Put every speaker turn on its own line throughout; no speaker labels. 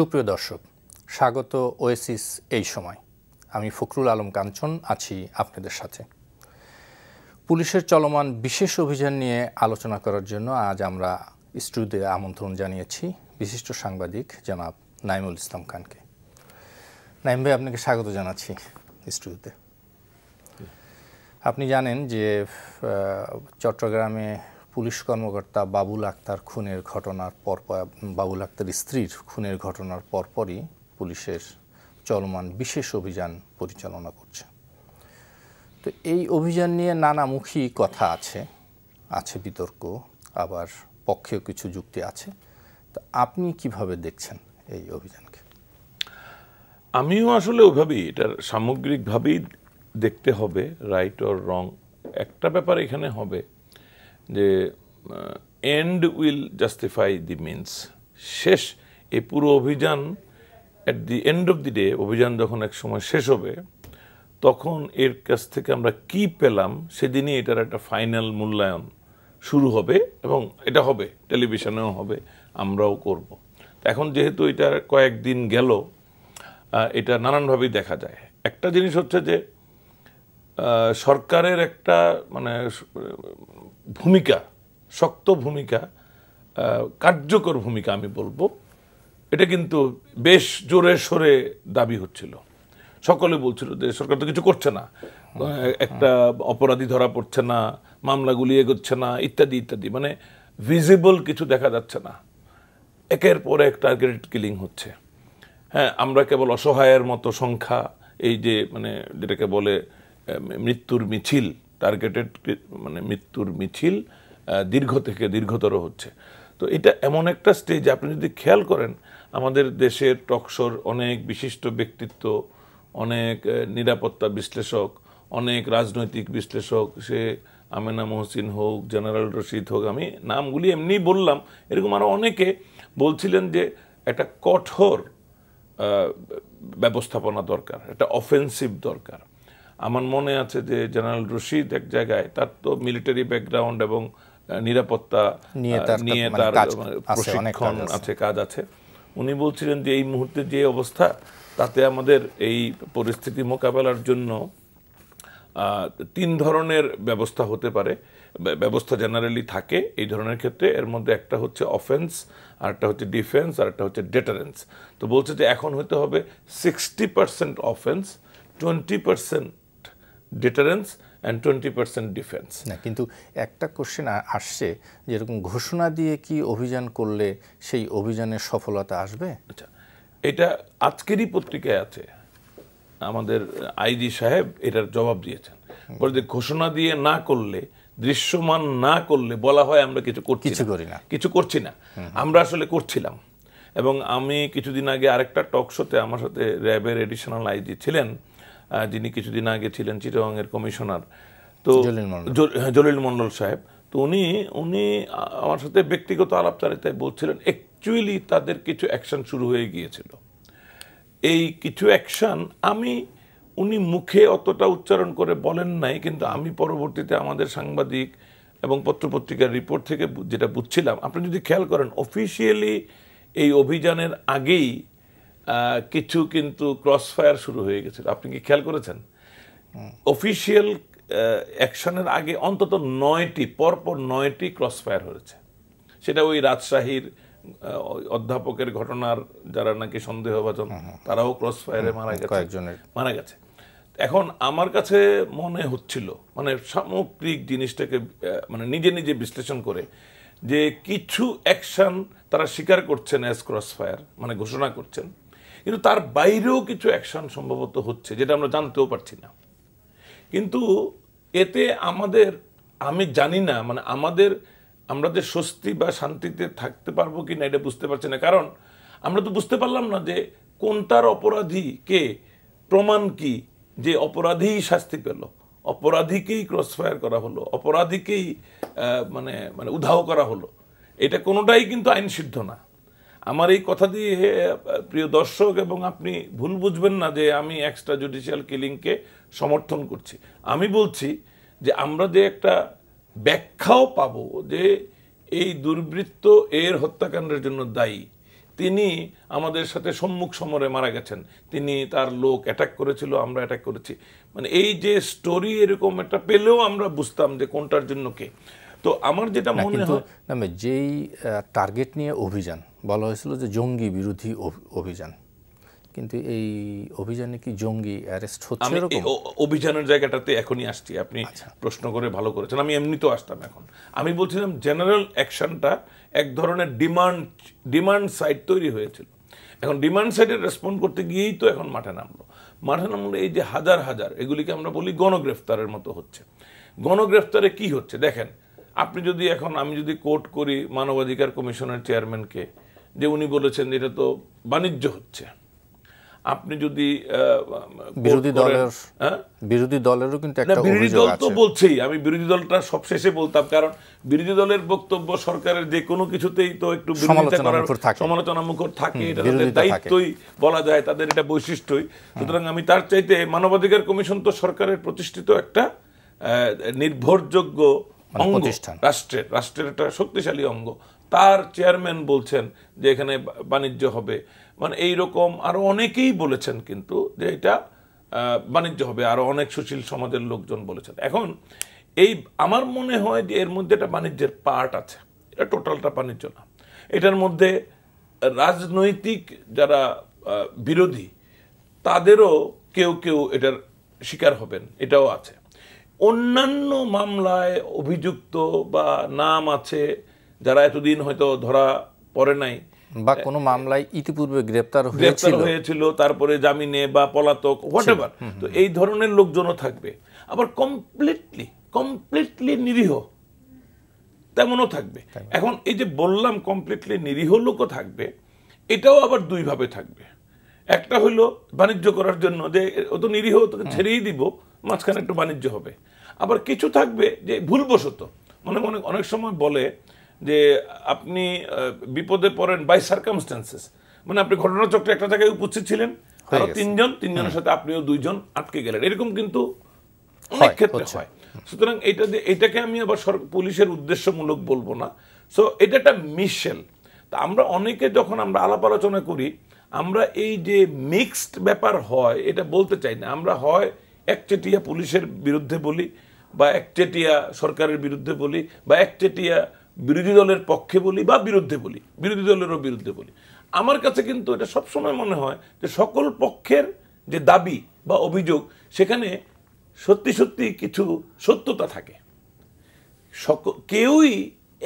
সুপ্রিয় দর্শক স্বাগত ওয়েসিস এই সময় আমি ফখরুল আলম কাঞ্চন আছি আপনাদের সাথে পুলিশের চলমান বিশেষ অভিযান নিয়ে আলোচনা করার জন্য আজ আমরা স্টুডিওতে আমন্ত্রণ জানিয়েছি বিশিষ্ট সাংবাদিক জনাব নাইমুল ইসলাম খানকে নাইম ভাই আপনাকে স্বাগত জানাচ্ছি স্টুডিওতে আপনি জানেন যে চট্টগ্রামে পুলিশ কর্মকর্তা বাবুল আক্তার খুনের ঘটনার পরপর বাবুল আক্তার স্ত্রীর খুনের ঘটনার পরপরই পুলিশের চলমান বিশেষ অভিযান পরিচালনা করছে তো এই অভিযান নিয়ে নানামুখী কথা আছে আছে বিতর্ক আবার পক্ষেও কিছু যুক্তি আছে তো আপনি কিভাবে দেখছেন এই অভিযানকে
আমিও আসলে ওইভাবেই এটার সামগ্রিকভাবেই দেখতে হবে রাইট অর রং একটা ব্যাপার এখানে হবে যে end will justify the means শেষ এই পুরো অভিযান at the end of the day অভিযান যখন এক সময় শেষ হবে তখন এর কাছ থেকে আমরা কি পেলাম সেদিনই এটার একটা ফাইনাল মূল্যায়ন শুরু হবে এবং এটা হবে টেলিভিশনেও হবে আমরাও করব। এখন যেহেতু এটা কয়েকদিন গেল এটা নানানভাবেই দেখা যায় একটা জিনিস হচ্ছে যে সরকারের একটা মানে ভূমিকা শক্ত ভূমিকা কার্যকর ভূমিকা আমি বলবো এটা কিন্তু বেশ জোরে সরে দাবি হচ্ছিল সকলে বলছিল যে সরকার তো কিছু করছে না একটা অপরাধী ধরা পড়ছে না মামলাগুলি এগোচ্ছে না ইত্যাদি ইত্যাদি মানে ভিজিবল কিছু দেখা যাচ্ছে না একের পরে এক টার্গেট কিলিং হচ্ছে হ্যাঁ আমরা কেবল অসহায়ের মতো সংখ্যা এই যে মানে যেটাকে বলে মৃত্যুর মিছিল টার্গেটেড মানে মৃত্যুর মিছিল দীর্ঘ থেকে দীর্ঘতর হচ্ছে তো এটা এমন একটা স্টেজ আপনি যদি খেয়াল করেন আমাদের দেশের টকশোর অনেক বিশিষ্ট ব্যক্তিত্ব অনেক নিরাপত্তা বিশ্লেষক অনেক রাজনৈতিক বিশ্লেষক সে আমেনা মহসিন হোক জেনারেল রশিদ হোক আমি নামগুলি এমনি বললাম এরকম আরও অনেকে বলছিলেন যে একটা কঠোর ব্যবস্থাপনা দরকার একটা অফেন্সিভ দরকার আমার মনে আছে যে জেনারেল রশিদ এক জায়গায় তার তো মিলিটারি ব্যাকগ্রাউন্ড এবং নিরাপত্তা নিয়ে তার মানে মানে প্রশিক্ষণ আছে কাজ আছে উনি বলছিলেন যে এই মুহূর্তে যে অবস্থা তাতে আমাদের এই পরিস্থিতি মোকাবেলার জন্য তিন ধরনের ব্যবস্থা হতে পারে ব্যবস্থা জেনারেলি থাকে এই ধরনের ক্ষেত্রে এর মধ্যে একটা হচ্ছে অফেন্স আরেকটা হচ্ছে ডিফেন্স আর একটা হচ্ছে ডেটারেন্স তো বলছে যে এখন হতে হবে sixty percent offence twenty percent
deterrence and twenty percent defence না কিন্তু একটা কোশ্চেন আসছে যেরকম ঘোষণা দিয়ে কি অভিযান করলে সেই অভিযানের সফলতা আসবে আচ্ছা
এটা আজকেরই পত্রিকায় আছে আমাদের আইজি সাহেব এটার জবাব দিয়েছেন বলে যে ঘোষণা দিয়ে না করলে দৃশ্যমান না করলে বলা হয় আমরা কিছু করছি কিছু করি না কিছু করছি না আমরা আসলে করছিলাম এবং আমি কিছুদিন আগে আরেকটা টক শোতে আমার সাথে র্যাবের এডিশনাল আইজি ছিলেন যিনি কিছুদিন আগে ছিলেন চিটাগংয়ের কমিশনার তো জলিল মন্ডল হ্যাঁ, সাহেব তো উনি উনি আমার সাথে ব্যক্তিগত আলাপচারিতায় বলছিলেন অ্যাকচুয়ালি তাদের কিছু অ্যাকশন শুরু হয়ে গিয়েছিল এই কিছু অ্যাকশন আমি উনি মুখে অতটা উচ্চারণ করে বলেন নাই কিন্তু আমি পরবর্তীতে আমাদের সাংবাদিক এবং পত্রপত্রিকার রিপোর্ট থেকে যেটা বুঝছিলাম আপনি যদি খেয়াল করেন অফিসিয়ালি এই অভিযানের আগেই কিছু কিন্তু ক্রসফায়ার শুরু হয়ে গেছিল আপনি কি খেয়াল করেছেন অফিসিয়াল অ্যাকশনের আগে অন্তত নয়টি পরপর নয়টি ক্রসফায়ার হয়েছে সেটা ওই রাজশাহীর অধ্যাপকের ঘটনার যারা নাকি সন্দেহভাজন তারাও ক্রস ফায়ারে মারা গেছে মারা গেছে এখন আমার কাছে মনে হচ্ছিল মানে সামগ্রিক জিনিসটাকে মানে নিজে নিজে বিশ্লেষণ করে যে কিছু অ্যাকশন তারা স্বীকার করছেন অ্যাজ ক্রসফায়ার মানে ঘোষণা করছেন কিন্তু তার বাইরেও কিছু অ্যাকশন সম্ভবত হচ্ছে যেটা আমরা জানতেও পারছি না কিন্তু এতে আমাদের আমি জানি না মানে আমাদের আমরা যে স্বস্তি বা শান্তিতে থাকতে পারবো কি না এটা বুঝতে পারছি না কারণ আমরা তো বুঝতে পারলাম না যে কোনটার অপরাধী কে প্রমাণ কি যে অপরাধী শাস্তি পেল অপরাধীকেই ক্রসফায়ার করা হলো অপরাধীকেই মানে মানে উধাও করা হলো এটা কোনোটাই কিন্তু আইনসিদ্ধ না আমার এই কথা দিয়ে প্রিয় দর্শক এবং আপনি ভুল বুঝবেন না যে আমি এক্সট্রা জুডিশিয়াল কিলিংকে সমর্থন করছি আমি বলছি যে আমরা যে একটা ব্যাখ্যাও পাব যে এই দুর্বৃত্ত এর হত্যাকাণ্ডের জন্য দায়ী তিনি আমাদের সাথে সম্মুখ সমরে মারা গেছেন তিনি তার লোক অ্যাটাক করেছিল আমরা অ্যাটাক করেছি মানে এই যে স্টোরি এরকম একটা পেলেও আমরা বুঝতাম যে কোনটার জন্য কে তো আমার যেটা মনে হয়
না যেই টার্গেট নিয়ে অভিযান বলা হয়েছিল যে জঙ্গি বিরোধী অভিযান কিন্তু এই অভিযানে কি জঙ্গি অ্যারেস্ট হচ্ছে আমি
অভিযানের জায়গাটাতে এখনই আসছি আপনি আচ্ছা। প্রশ্ন করে ভালো করেছেন আমি তো আসতাম এখন আমি বলছিলাম জেনারেল অ্যাকশনটা এক ধরনের ডিমান্ড ডিমান্ড সাইট তৈরি হয়েছিল এখন ডিমান্ড সাইডে রেসপন্ড করতে গিয়েই তো এখন মাঠে নামলো মাঠে নামলো এই যে হাজার হাজার এগুলিকে আমরা বলি গণগ্রেফতারের মতো হচ্ছে গণগ্রেফতারে কি হচ্ছে দেখেন আপনি যদি এখন আমি যদি কোর্ট করি মানবাধিকার কমিশনের চেয়ারম্যানকে যে উনি বলেছেন এটা তো বাণিজ্য হচ্ছে আপনি যদি বিরোধী দলের হ্যাঁ?
বিরোধী দলেরও কিন্তু একটা বিরোধী দল তো
বলছেই আমি বিরোধী দলটা সবশেষে বলতাম কারণ বিরোধী দলের বক্তব্য সরকারের যে কোনো কিছুতেই তো একটু সমালোচনা মুখর থাকে এটা দায়িত্বই বলা যায় তাদের এটা বৈশিষ্ট্যই সুতরাং আমি তার চাইতে মানবাধিকার কমিশন তো সরকারের প্রতিষ্ঠিত একটা নির্ভরযোগ্য মানে রাষ্ট্রের রাষ্ট্রের একটা শক্তিশালী অঙ্গ তার চেয়ারম্যান বলছেন যে এখানে বাণিজ্য হবে মানে এই রকম আরও অনেকেই বলেছেন কিন্তু যে এটা বাণিজ্য হবে আরও অনেক সুশীল সমাজের লোকজন বলেছেন এখন এই আমার মনে হয় যে এর মধ্যে একটা বাণিজ্যের পার্ট আছে এটা টোটালটা বাণিজ্য না এটার মধ্যে রাজনৈতিক যারা বিরোধী তাদেরও কেউ কেউ এটার শিকার হবেন এটাও আছে অন্যান্য মামলায় অভিযুক্ত বা নাম আছে যারা এতদিন হয়তো ধরা পড়ে নাই
বা কোনো মামলায় ইতিপূর্বে গ্রেপ্তার গ্রেপ্তার
হয়েছিল তারপরে জামিনে বা পলাতক হোয়াট এভার তো এই ধরনের লোকজনও থাকবে আবার কমপ্লিটলি কমপ্লিটলি নিরীহ তেমনও থাকবে এখন এই যে বললাম কমপ্লিটলি নিরীহ লোকও থাকবে এটাও আবার দুইভাবে থাকবে একটা হইলো বাণিজ্য করার জন্য যে ও তো নিরীহ তোকে ছেড়েই দিব মাঝখানে একটু বাণিজ্য হবে আবার কিছু থাকবে যে ভুলবশত মনে মনে অনেক সময় বলে যে আপনি বিপদে পড়েন বাই সার্কামস্ট্যান্সেস মানে আপনি ঘটনাচক্রে একটা জায়গায় উপস্থিত ছিলেন আরও তিনজন তিনজনের সাথে আপনিও দুইজন আটকে গেলেন এরকম কিন্তু অনেক ক্ষেত্রে হয় সুতরাং এটা যে এটাকে আমি আবার পুলিশের উদ্দেশ্যমূলক বলবো না সো এটা একটা মিশেল তা আমরা অনেকে যখন আমরা আলাপ আলোচনা করি আমরা এই যে মিক্সড ব্যাপার হয় এটা বলতে চাই না আমরা হয় একচেটিয়া পুলিশের বিরুদ্ধে বলি বা একচেটিয়া সরকারের বিরুদ্ধে বলি বা একচেটিয়া বিরোধী দলের পক্ষে বলি বা বিরুদ্ধে বলি বিরোধী দলেরও বিরুদ্ধে বলি আমার কাছে কিন্তু এটা সবসময় মনে হয় যে সকল পক্ষের যে দাবি বা অভিযোগ সেখানে সত্যি সত্যি কিছু সত্যতা থাকে সক কেউই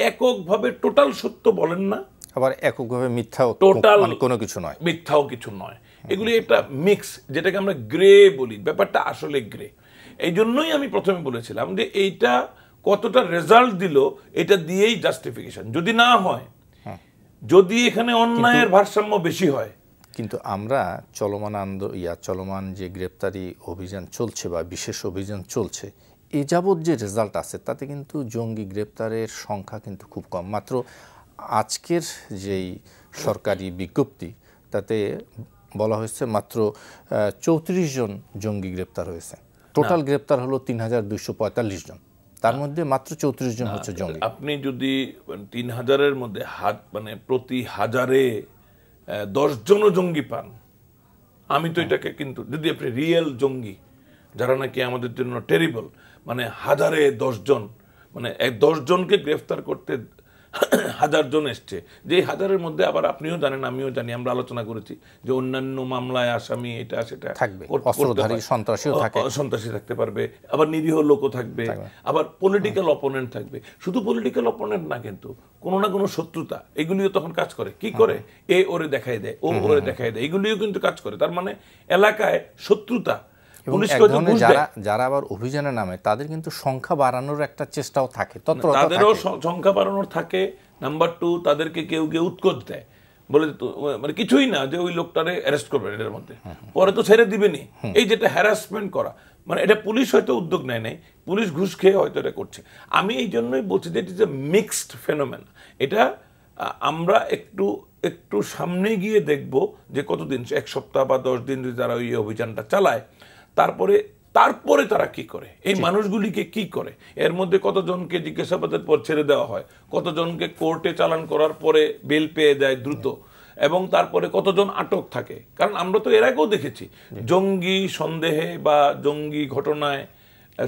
এককভাবে
টোটাল সত্য বলেন না আবার এককভাবে মিথ্যা টোটাল মানে কোনো কিছু নয়
মিথ্যাও কিছু নয় এগুলি একটা মিক্স যেটাকে আমরা গ্রে বলি ব্যাপারটা আসলে গ্রে এই জন্যই আমি প্রথমে বলেছিলাম যে এইটা কতটা রেজাল্ট দিল এটা দিয়েই জাস্টিফিকেশন যদি না হয়
হ্যাঁ। যদি এখানে অন্যায়ের
ভারসাম্য বেশি হয়
কিন্তু আমরা চলমান আন্দ ইয়া চলমান যে গ্রেপ্তারি অভিযান চলছে বা বিশেষ অভিযান চলছে এ যাবৎ যে রেজাল্ট আছে তাতে কিন্তু জঙ্গি গ্রেপ্তারের সংখ্যা কিন্তু খুব কম মাত্র আজকের যেই সরকারি বিজ্ঞপ্তি তাতে বলা হয়েছে মাত্র চৌত্রিশ জন জঙ্গি গ্রেপ্তার হয়েছে টোটাল গ্রেপ্তার হলো তিন হাজার দুইশো পঁয়তাল্লিশ জন তার মধ্যে মাত্র চৌত্রিশ জন হচ্ছে জঙ্গি
আপনি যদি তিন হাজারের মধ্যে হাত মানে প্রতি হাজারে দশ জনও জঙ্গি পান আমি তো এটাকে কিন্তু যদি আপনি রিয়েল জঙ্গি যারা নাকি আমাদের জন্য টেরিবল মানে হাজারে দশজন মানে এক দশজনকে গ্রেফতার করতে হাজার জন এসছে যে হাজারের মধ্যে আবার আপনিও জানেন আমিও জানি আমরা আলোচনা করেছি যে অন্যান্য মামলায় আসামি এটা সেটা থাকবে সন্ত্রাসী থাকতে পারবে আবার নিরীহ লোকও থাকবে আবার পলিটিক্যাল অপোনেন্ট থাকবে শুধু পলিটিক্যাল অপোনেন্ট না কিন্তু কোনো না কোনো শত্রুতা এগুলিও তখন কাজ করে কি হ্যাঁ। করে এ ওরে দেখাই দেয় ও ওরে দেখাই দেয় এগুলিও কিন্তু কাজ করে তার মানে এলাকায় শত্রুতা যারা
যারা আবার অভিযানে নামে তাদের কিন্তু সংখ্যা বাড়ানোর একটা চেষ্টাও থাকে তাদেরও
সংখ্যা বাড়ানোর থাকে নাম্বার টু তাদেরকে কেউ কেউ উৎকোচ দেয় বলে মানে কিছুই না যে ওই লোকটারে অ্যারেস্ট করবে এটার মধ্যে পরে তো ছেড়ে দিবেনি এই যেটা হ্যারাসমেন্ট করা মানে এটা পুলিশ হয়তো উদ্যোগ নেয় নাই পুলিশ ঘুষ খেয়ে হয়তো এটা করছে আমি এই জন্যই বলছি যে it is a mixed phenomenon এটা আমরা একটু একটু সামনে গিয়ে দেখব যে কতদিন এক সপ্তাহ বা দশ দিন যারা ওই অভিযানটা চালায় তারপরে তারপরে তারা কি করে এই মানুষগুলিকে কি করে এর মধ্যে কতজনকে জিজ্ঞাসাবাদের পর ছেড়ে দেওয়া হয় কতজনকে কোর্টে চালান করার পরে বেল পেয়ে দেয় দ্রুত এবং তারপরে কতজন আটক থাকে কারণ আমরা তো এর আগেও দেখেছি জঙ্গি সন্দেহে বা জঙ্গি ঘটনায়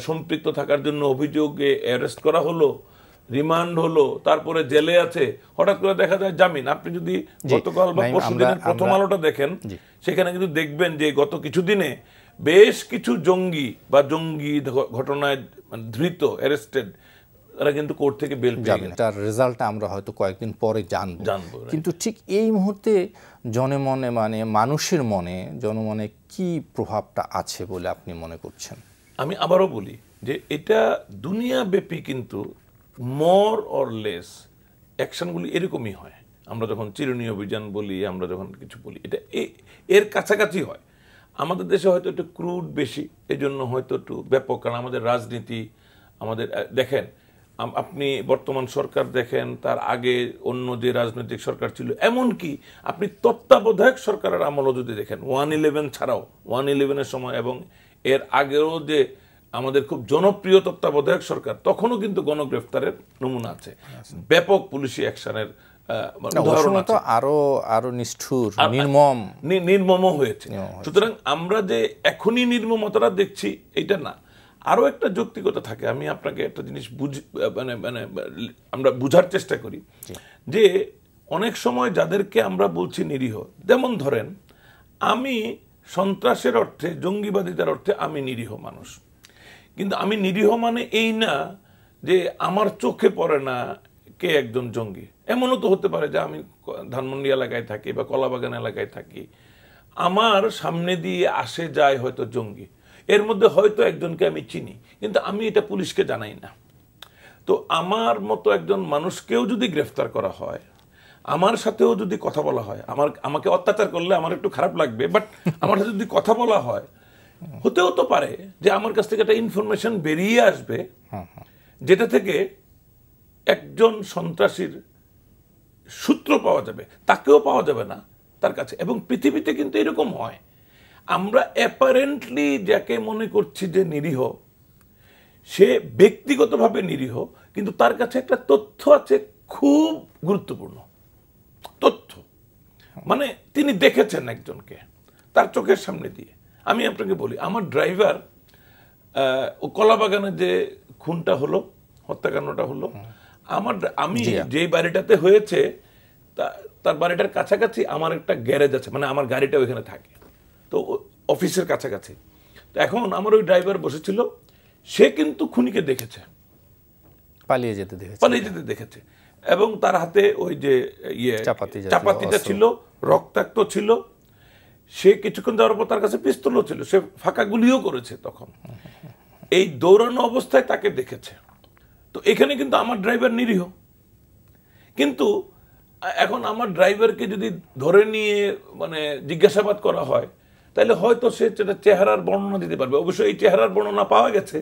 সম্পৃক্ত থাকার জন্য অভিযোগে অ্যারেস্ট করা হলো রিমান্ড হলো তারপরে জেলে আছে হঠাৎ করে দেখা যায় জামিন আপনি যদি গতকাল বা পরশু দিনের প্রথম আলোটা দেখেন সেখানে কিন্তু দেখবেন যে গত কিছুদিনে বেশ কিছু জঙ্গি বা জঙ্গি ঘটনায় মানে ধৃত অ্যারেস্টেড তারা কিন্তু কোর্ট থেকে বেল যাবেন
তার রেজাল্টটা আমরা হয়তো কয়েকদিন পরে জানব জানবো কিন্তু ঠিক এই মুহূর্তে জনমনে মানে মানুষের মনে জনমনে কি প্রভাবটা আছে বলে আপনি মনে করছেন
আমি আবারও বলি যে এটা দুনিয়াব্যাপী কিন্তু মোর অর লেস অ্যাকশনগুলি এরকমই হয় আমরা যখন চিরনীয় অভিযান বলি আমরা যখন কিছু বলি এটা এর কাছাকাছি হয় আমাদের দেশে হয়তো একটু ক্রুড বেশি এজন্য হয়তো একটু ব্যাপক কারণ আমাদের রাজনীতি আমাদের দেখেন আপনি বর্তমান সরকার দেখেন তার আগে অন্য যে রাজনৈতিক সরকার ছিল এমন কি আপনি তত্ত্বাবধায়ক সরকারের আমলও যদি দেখেন ওয়ান ইলেভেন ছাড়াও ওয়ান ইলেভেনের সময় এবং এর আগেও যে আমাদের খুব জনপ্রিয় তত্ত্বাবধায়ক সরকার তখনও কিন্তু গণগ্রেফতারের নমুনা আছে ব্যাপক পুলিশি অ্যাকশনের তো
আরো আরো নিষ্ঠুর নির্মম নির্মম হয়েছে
সুতরাং আমরা যে এখনই নির্মমতাটা দেখছি এটা না আরো একটা যৌক্তিকতা থাকে আমি আপনাকে একটা জিনিস বুঝ মানে মানে আমরা বুঝার চেষ্টা করি যে অনেক সময় যাদেরকে আমরা বলছি নিরীহ যেমন ধরেন আমি সন্ত্রাসের অর্থে জঙ্গিবাদিতার অর্থে আমি নিরীহ মানুষ কিন্তু আমি নিরীহ মানে এই না যে আমার চোখে পড়ে না কে একজন জঙ্গি এমনও তো হতে পারে যে আমি ধানমন্ডি এলাকায় থাকি বা কলাবাগান এলাকায় থাকি আমার সামনে দিয়ে আসে যায় হয়তো জঙ্গি এর মধ্যে হয়তো একজনকে আমি চিনি কিন্তু আমি এটা পুলিশকে জানাই না তো আমার মতো একজন মানুষকেও যদি গ্রেফতার করা হয় আমার সাথেও যদি কথা বলা হয় আমার আমাকে অত্যাচার করলে আমার একটু খারাপ লাগবে বাট আমার সাথে যদি কথা বলা হয় হতেও তো পারে যে আমার কাছ থেকে একটা ইনফরমেশন বেরিয়ে আসবে হ্যাঁ, হ্যাঁ। যেটা থেকে একজন সন্ত্রাসীর সূত্র পাওয়া যাবে তাকেও পাওয়া যাবে না তার কাছে এবং পৃথিবীতে কিন্তু এরকম হয় আমরা অ্যাপারেন্টলি যাকে মনে করছি যে নিরীহ সে ব্যক্তিগতভাবে নিরীহ কিন্তু তার কাছে একটা তথ্য আছে খুব গুরুত্বপূর্ণ তথ্য মানে তিনি দেখেছেন একজনকে তার চোখের সামনে দিয়ে আমি আপনাকে বলি আমার ড্রাইভার ও কলাবাগানে যে খুনটা হলো হত্যাকাণ্ডটা হলো আমার আমি যে বাড়িটাতে হয়েছে তার বাড়িটার কাছাকাছি আমার একটা গ্যারেজ আছে মানে আমার গাড়িটা ওইখানে থাকে তো অফিসের কাছাকাছি তো এখন আমার ওই ড্রাইভার বসেছিল সে কিন্তু খুনিকে দেখেছে পালিয়ে যেতে দেখেছে পালিয়ে যেতে দেখেছে এবং তার হাতে ওই যে ইয়ে চাপাতি চাপাতিটা ছিল রক্তাক্ত ছিল সে কিছুক্ষণ যাওয়ার পর তার কাছে পিস্তলও ছিল সে ফাঁকা গুলিও করেছে তখন এই দৌড়ানো অবস্থায় তাকে দেখেছে তো এখানে কিন্তু আমার ড্রাইভার নিরীহ কিন্তু এখন আমার ড্রাইভারকে যদি ধরে নিয়ে মানে জিজ্ঞাসাবাদ করা হয় তাহলে হয়তো সে সেটা চেহারার বর্ণনা দিতে পারবে অবশ্যই এই চেহারার বর্ণনা পাওয়া গেছে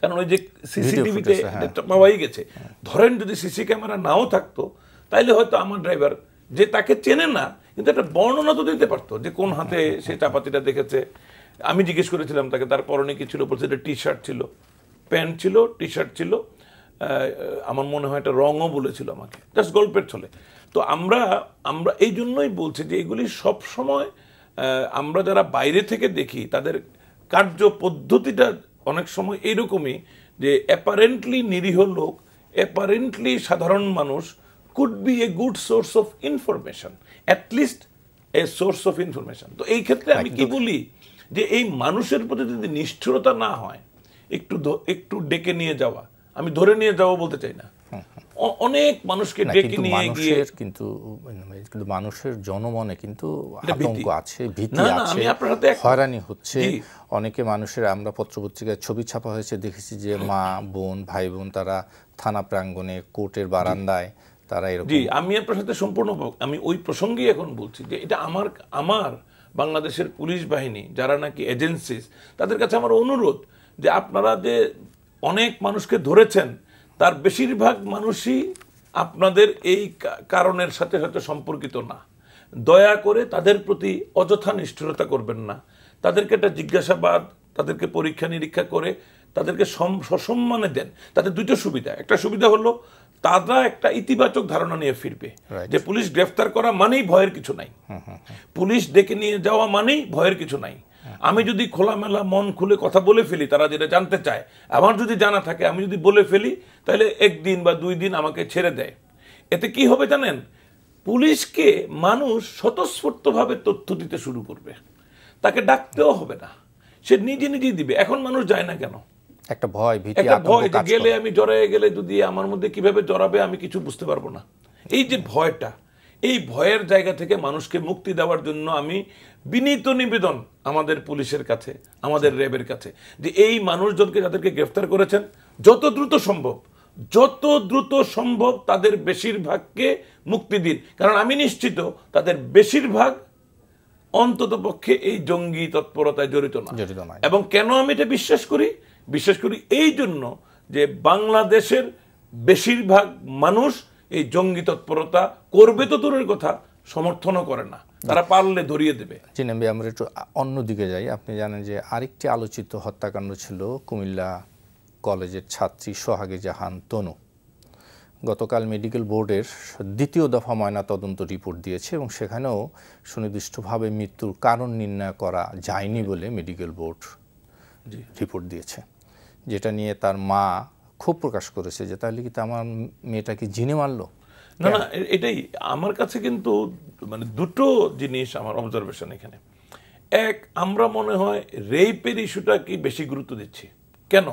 কারণ ওই যে সিসিটিভিতে হ্যাঁ। পাওয়াই গেছে ধরেন যদি সিসি ক্যামেরা নাও থাকতো তাইলে হয়তো আমার ড্রাইভার যে তাকে চেনে না কিন্তু একটা বর্ণনা তো দিতে পারতো যে কোন হাতে সে চাপাতিটা দেখেছে আমি জিজ্ঞেস করেছিলাম তাকে তার পরনে কি ছিল বলছে টি শার্ট ছিল প্যান্ট ছিল টি শার্ট ছিল আমার মনে হয় একটা রঙও বলেছিল আমাকে জাস্ট গল্পের ছলে তো আমরা আমরা এই জন্যই বলছি যে এগুলি সবসময় আমরা যারা বাইরে থেকে দেখি তাদের কার্য পদ্ধতিটা অনেক সময় এরকমই যে অ্যাপারেন্টলি নিরীহ লোক অ্যাপারেন্টলি সাধারণ মানুষ could be a good source of information at least a source of information তো এই ক্ষেত্রে আমি কি বলি যে এই মানুষের প্রতি যদি নিষ্ঠুরতা না হয় একটু একটু ডেকে নিয়ে যাওয়া আমি ধরে নিয়ে যাব বলতে চাই না অনেক মানুষকে ডেকে নিয়ে গিয়ে
কিন্তু কিন্তু মানুষের জনমনে কিন্তু আতঙ্ক আছে ভীতি আছে হয়রানি হচ্ছে অনেকে মানুষের আমরা পত্রপত্রিকায় ছবি ছাপা হয়েছে দেখেছি যে মা বোন ভাই বোন তারা থানা প্রাঙ্গণে কোর্টের বারান্দায় তারা এরকম জি আমি
আপনার সাথে সম্পূর্ণ আমি ওই প্রসঙ্গেই এখন বলছি যে এটা আমার আমার বাংলাদেশের পুলিশ বাহিনী যারা নাকি এজেন্সিস তাদের কাছে আমার অনুরোধ যে আপনারা যে অনেক মানুষকে ধরেছেন তার বেশিরভাগ মানুষই আপনাদের এই কারণের সাথে হয়তো সম্পর্কিত না দয়া করে তাদের প্রতি অযথা নিষ্ঠুরতা করবেন না তাদেরকে একটা জিজ্ঞাসাবাদ তাদেরকে পরীক্ষা নিরীক্ষা করে তাদেরকে সসম্মানে দেন তাদের দুটো সুবিধা একটা সুবিধা হলো তারা একটা ইতিবাচক ধারণা নিয়ে ফিরবে যে পুলিশ গ্রেফতার করা মানেই ভয়ের কিছু নাই পুলিশ ডেকে নিয়ে যাওয়া মানেই ভয়ের কিছু নাই আমি যদি খোলামেলা মন খুলে কথা বলে ফেলি তারা যেটা জানতে চায় আমার যদি জানা থাকে আমি যদি বলে ফেলি তাহলে একদিন বা দুই দিন আমাকে ছেড়ে দেয় এতে কি হবে জানেন পুলিশকে মানুষ স্বতঃস্ফূর্তভাবে তথ্য দিতে শুরু করবে তাকে ডাকতেও হবে না সে নিজে নিজেই দিবে এখন মানুষ যায় না কেন
একটা ভয় একটা ভয়
গেলে আমি জড়ায় গেলে যদি আমার মধ্যে কিভাবে জড়াবে আমি কিছু বুঝতে পারবো না এই যে ভয়টা এই ভয়ের জায়গা থেকে মানুষকে মুক্তি দেওয়ার জন্য আমি বিনীত নিবেদন আমাদের পুলিশের কাছে আমাদের আচ্ছা। র্যাবের কাছে যে এই মানুষজনকে যাদেরকে গ্রেফতার করেছেন যত দ্রুত সম্ভব যত দ্রুত সম্ভব তাদের বেশিরভাগকে মুক্তি দিন কারণ আমি নিশ্চিত তাদের বেশিরভাগ অন্তত পক্ষে এই জঙ্গি তৎপরতায় জড়িত না এবং কেন আমি এটা বিশ্বাস করি বিশ্বাস করি এই জন্য যে বাংলাদেশের বেশিরভাগ মানুষ এই জঙ্গি তৎপরতা করবে তো দূরের কথা সমর্থনও করে না তারা পারলে ধরিয়ে দেবে
চিনাম্বি আমরা একটু অন্যদিকে যাই আপনি জানেন যে আরেকটি আলোচিত হত্যাকাণ্ড ছিল কুমিল্লা কলেজের ছাত্রী সোহাগে জাহান তনু গতকাল মেডিকেল বোর্ডের দ্বিতীয় দফা ময়না তদন্ত রিপোর্ট দিয়েছে এবং সেখানেও সুনির্দিষ্টভাবে মৃত্যুর কারণ নির্ণয় করা যায়নি বলে মেডিকেল বোর্ড রিপোর্ট দিয়েছে যেটা নিয়ে তার মা ক্ষোভ প্রকাশ করেছে যে তাহলে কি আমার মেয়েটাকে জিনে মারল না না
এটাই আমার কাছে কিন্তু মানে দুটো জিনিস আমার অবজারভেশন এখানে এক আমরা মনে হয় রেপের ইস্যুটা কি বেশি গুরুত্ব দিচ্ছি কেন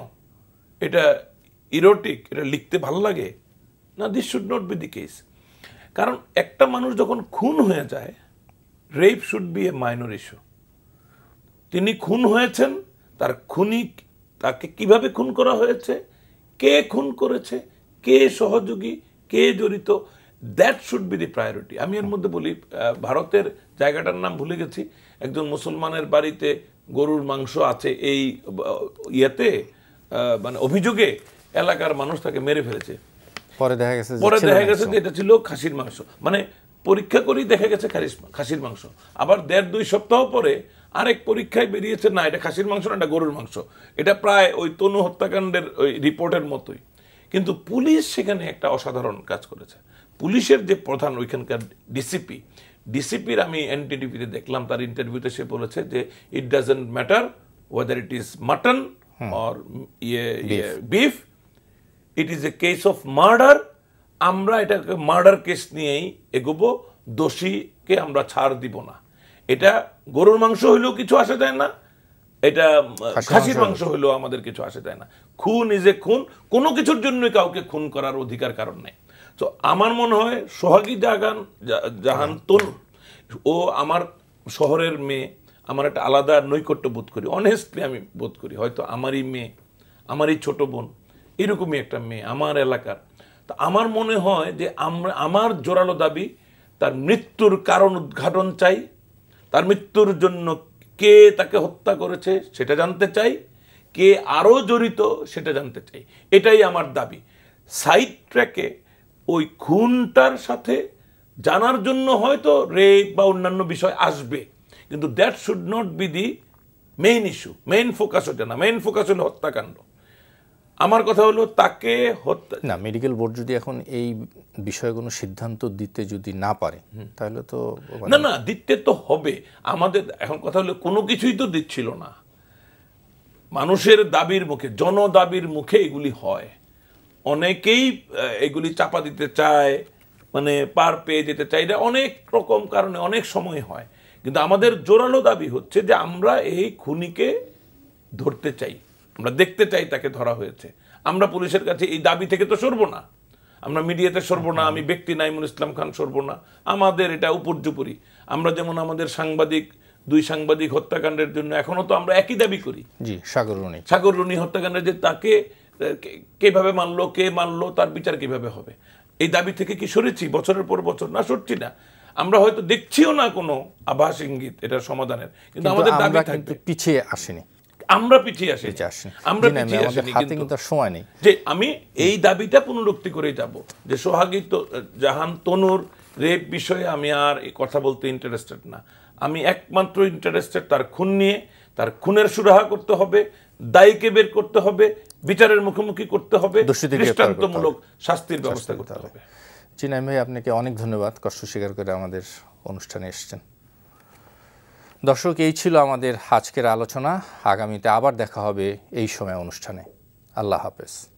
এটা ইরোটিক এটা লিখতে ভাল লাগে না this should not be the case কারণ একটা মানুষ যখন খুন হয়ে যায় rape should be a minor issue তিনি খুন হয়েছেন তার খুনি তাকে কিভাবে খুন করা হয়েছে কে খুন করেছে কে সহযোগী কে জড়িত that should be the priority আমি এর মধ্যে বলি ভারতের জায়গাটার নাম ভুলে গেছি একজন মুসলমানের বাড়িতে গরুর মাংস আছে এই ইয়েতে মানে অভিযোগে এলাকার মানুষ তাকে মেরে ফেলেছে
পরে দেখা গেছে পরে দেখা গেছে যে
এটা ছিল খাসির মাংস মানে পরীক্ষা করেই দেখা গেছে খাসির মাংস আবার দেড় দুই সপ্তাহ পরে আরেক পরীক্ষায় বেরিয়েছে না এটা খাসির মাংস না এটা গরুর মাংস এটা প্রায় ওই তনু হত্যাকাণ্ডের ওই রিপোর্টের মতোই কিন্তু পুলিশ সেখানে একটা অসাধারণ কাজ করেছে পুলিশের যে প্রধান ওইখানকার ডিসিপি ডিসিপির আমি এনটিডিপিতে দেখলাম তার ইন্টারভিউতে সে বলেছে যে it doesn't matter whether it is mutton or ইয়ে beef it is a case of murder আমরা এটাকে মার্ডার কেস নিয়েই এগোবো দোষীকে আমরা ছাড় দিব না এটা গরুর মাংস হইলেও কিছু আসে যায় না এটা খাসির মাংস হইলেও আমাদের কিছু আসে যায় না খুন ইজ এ খুন কোনো কিছুর জন্যই কাউকে খুন করার অধিকার কারণ নেই তো আমার মনে হয় সোহাগী জাগান জাহান হ্যাঁ। তন ও আমার শহরের মেয়ে আমার একটা আলাদা নৈকট্য বোধ করি অনেস্টলি আমি বোধ করি হয়তো আমারই মেয়ে আমারই ছোট বোন এরকমই একটা মেয়ে আমার এলাকার তো আমার মনে হয় যে আমরা আমার জোরালো দাবি তার মৃত্যুর কারণ উদ্ঘাটন চাই তার মৃত্যুর জন্য কে তাকে হত্যা করেছে সেটা জানতে চাই কে আরও জড়িত সেটা জানতে চাই এটাই আমার দাবি সাইড ট্র্যাকে ওই খুনটার সাথে জানার জন্য হয়তো রেপ বা অন্যান্য বিষয় আসবে কিন্তু that should not be the main issue main focus হচ্ছে না মেইন ফোকাস হলো হত্যাকাণ্ড আমার কথা হলো তাকে
হত্যা না মেডিকেল বোর্ড যদি এখন এই বিষয়ে কোনো সিদ্ধান্ত দিতে যদি না পারে তাহলে তো মানে- না
না দিতে তো হবে আমাদের এখন কথা হলো কোনো কিছুই তো দিচ্ছিল না মানুষের দাবির মুখে জনদাবির মুখে এগুলি হয় অনেকেই এগুলি চাপা দিতে চায় মানে পার পেয়ে যেতে চায় এটা অনেক রকম কারণে অনেক সময় হয় কিন্তু আমাদের জোরালো দাবি হচ্ছে যে আমরা এই খুনিকে ধরতে চাই আমরা দেখতে চাই তাকে ধরা হয়েছে আমরা পুলিশের কাছে এই দাবি থেকে তো সরবো না আমরা মিডিয়াতে সরবো না আমি ব্যক্তি নাইমুল ইসলাম খান সরবো না আমাদের এটা উপর্যুপরি আমরা যেমন আমাদের সাংবাদিক দুই সাংবাদিক হত্যাকাণ্ডের জন্য এখনো তো আমরা একই দাবি করি
জি সাগর রুনি
সাগর রুনি হত্যাকাণ্ডের যে তাকে কেভাবে মানলো কে মানলো তার বিচার কিভাবে হবে এই দাবি থেকে কি সরেছি বছরের পর বছর না সরছি না আমরা হয়তো দেখছিও না কোনো আভাস ইঙ্গিত এটা সমাধানের কিন্তু আমাদের দাবি কিন্তু
পিছিয়ে আসেনি
আমরা পিছিয়ে আসি আমরা পিছিয়ে আসি হাতে কিন্তু সময় নেই যে আমি এই দাবিটা পুনরুক্তি করে যাব যে সোহাগী জাহান তনুর রেপ বিষয়ে আমি আর কথা বলতে ইন্টারেস্টেড না আমি একমাত্র ইন্টারেস্টেড তার খুন নিয়ে তার খুনের সুরাহা করতে হবে দায়ীকে বের করতে হবে বিচারের মুখোমুখি করতে হবে দৃষ্টান্তমূলক শাস্তির ব্যবস্থা করতে
হবে চিনাই ভাই আপনাকে অনেক ধন্যবাদ কষ্ট স্বীকার করে আমাদের অনুষ্ঠানে এসেছেন দর্শক এই ছিল আমাদের আজকের আলোচনা আগামীতে আবার দেখা হবে এই সময় অনুষ্ঠানে আল্লাহ হাফেজ